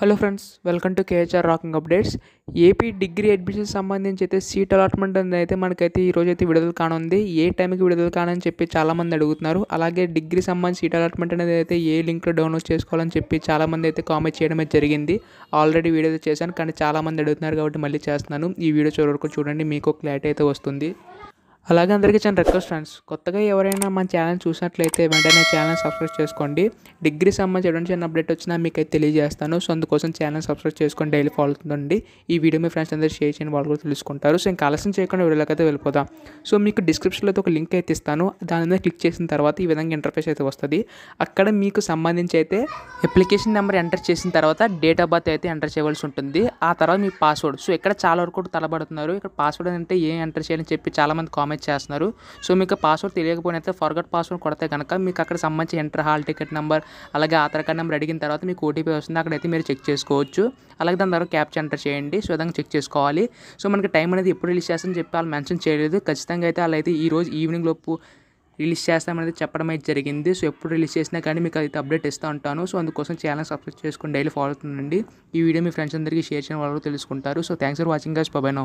hello friends welcome to KHR rocking updates AP degree admission సంబంధించి అయితే seat allotment అనేది అయితే మనకైతే ఈ రోజు అయితే విడుదల కానుంది ఏ టైంకి విడుదల కానని చెప్పి చాలామంది అడుగుతున్నారు అలాగే డిగ్రీ సంబంధించి సీట్ అలాట్మెంట్ అనేది అయితే ఏ లింక్లో డౌన్లోడ్ చేసుకోవాలని చెప్పి చాలామంది అయితే కామెంట్ చేయడమే జరిగింది ఆల్రెడీ వీడియో చేశాను కానీ చాలామంది అడుగుతున్నారు కాబట్టి మళ్ళీ చేస్తున్నాను ఈ వీడియో చివరి వరకు చూడండి మీకు క్లారిటీ అయితే వస్తుంది అలాగే అందరికీ చాలా రిక్వెస్ట్ ఫ్రెండ్స్ కొత్తగా ఎవరైనా మన ఛానల్ చూసినట్లయితే వెంటనే ఛానల్ సబ్స్క్రైబ్ చేసుకోండి డిగ్రీ సంబంధించి ఎటువంటి చిన్న అప్డేట్ వచ్చినా మీకు అయితే తెలియజేస్తాను సో అందుకోసం ఛానల్ సబ్స్క్రైబ్ చేసుకొని డైలీ ఫాలో అవుతుందండి ఈ వీడియో మీ ఫ్రెండ్స్ అందరూ షేర్ చేయని వాళ్ళు కూడా తెలుసుకుంటారు సో ఇంకా ఆలస్యం చేయకుండా వీడియోలోకైతే వెళ్ళిపోదాం సో మీకు డిస్క్రిప్షన్లో ఒక లింక్ అయితే ఇస్తాను దాని మీద క్లిక్ చేసిన తర్వాత ఈ విధంగా ఇంటర్ఫేస్ అయితే వస్తుంది అక్కడ మీకు సంబంధించి అయితే అప్లికేషన్ నెంబర్ ఎంటర్ చేసిన తర్వాత డేట్ ఆఫ్ బర్త్ అయితే ఎంటర్ చేయవలసి ఉంటుంది ఆ తర్వాత మీ పాస్వర్డ్ సో ఇక్కడ చాలా వరకు తలబడుతున్నారు ఇక్కడ పాస్వర్డ్ అంటే ఏం ఎంటర్ చేయాలని చెప్పి చాలామంది కామెంట్ డ్యామేజ్ చేస్తున్నారు సో మీకు పాస్వర్డ్ అయితే ఫర్గట్ పాస్వర్డ్ కొడితే కనుక మీకు అక్కడ సంబంధించి ఎంటర్ హాల్ టికెట్ నెంబర్ అలాగే ఆధార్ కార్డ్ నెంబర్ అడిగిన తర్వాత మీకు ఓటీపీ వస్తుంది అక్కడైతే మీరు చెక్ చేసుకోవచ్చు అలాగే దాని తర్వాత క్యాప్చర్ ఎంటర్ చేయండి సో విధంగా చెక్ చేసుకోవాలి సో మనకి టైం అనేది ఎప్పుడు రిలీజ్ చేస్తామని చెప్పి వాళ్ళు మెన్షన్ చేయలేదు ఖచ్చితంగా అయితే వాళ్ళు అయితే ఈ రోజు ఈవినింగ్ లోపు రిలీజ్ చేస్తామనేది చెప్పడం అయితే జరిగింది సో ఎప్పుడు రిలీజ్ చేసినా కానీ మీకు అయితే అప్డేట్ ఇస్తూ ఉంటాను సో అందుకోసం ఛానల్ సబ్స్క్రైబ్ చేసుకుని డైలీ ఫాలో అవుతుందండి ఈ వీడియో మీ ఫ్రెండ్స్ అందరికీ షేర్ చేయడం వాళ్ళు తెలుసుకుంటారు so thanks for watching guys బాబాయ్